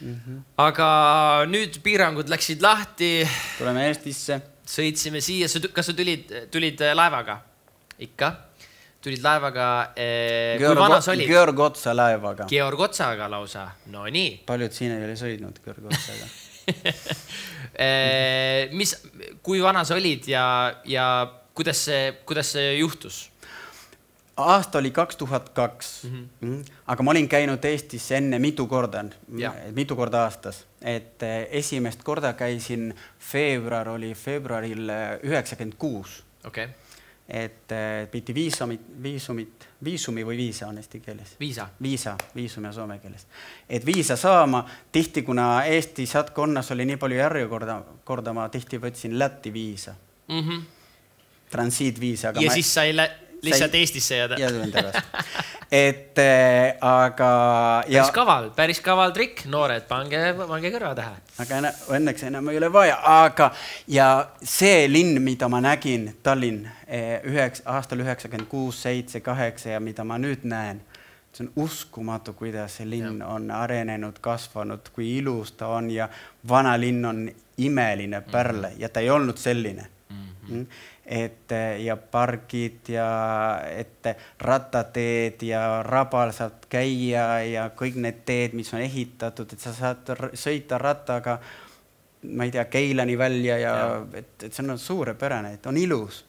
mm. -hmm. aga nüüd piirangud läksid lahti. tuleme Eestisse. sõitsime siia, kas sa tulid, tulid äh, laevaga? ikka? tulid laevaga eh,. kui vana sa olid? Georg Otsa laevaga. Georg Otsaga lausa, no nii. paljud siin ei ole sõitnud Georg Otsaga äh, mis, kui vana sa olid ja, ja kuidas see, kuidas see juhtus? aasta oli kaks tuhat kaks, mhm. mm. aga ma olin käinud Eestis enne mitu korda, mm. mitu korda aastas, et eh, esimest korda käisin, veebruar oli veebruaril eh, üheksakümmend kuus. okei okay et eh, pidi viisumit, viisumit, viisumi või viisa on eesti keeles? viisa. viisa, viisum ja soome keeles. et viisa saama, tihti kuna Eesti saatkonnas oli nii palju järjekorda, korda ma tihti võtsin Läti viisa mm. -hmm. transiitviisa. ja ma... siis sai Läti lihtsalt sai... Eestisse jääda. ja tulen tagasi. et äh, aga ja.... päris kaval, päris kaval trikk, noored, pange, pange kõrva taha. aga ena, õnneks enam ei ole vaja, aga ja see linn, mida ma nägin, Tallinn eh, üheks, aastal üheksakümmend kuus, seitse, kaheksa ja mida ma nüüd näen see on uskumatu, kuidas see linn ja. on arenenud, kasvanud, kui ilus ta on ja vanalinn on imeline pärl mm -hmm. ja ta ei olnud selline et eh, ja pargid ja et rattateed ja rabal saab käia ja kõik need teed, mis on ehitatud, et sa saad sõita rattaga, ma ei tea, Keilani välja ja, ja. et, et see on suurepärane, et on ilus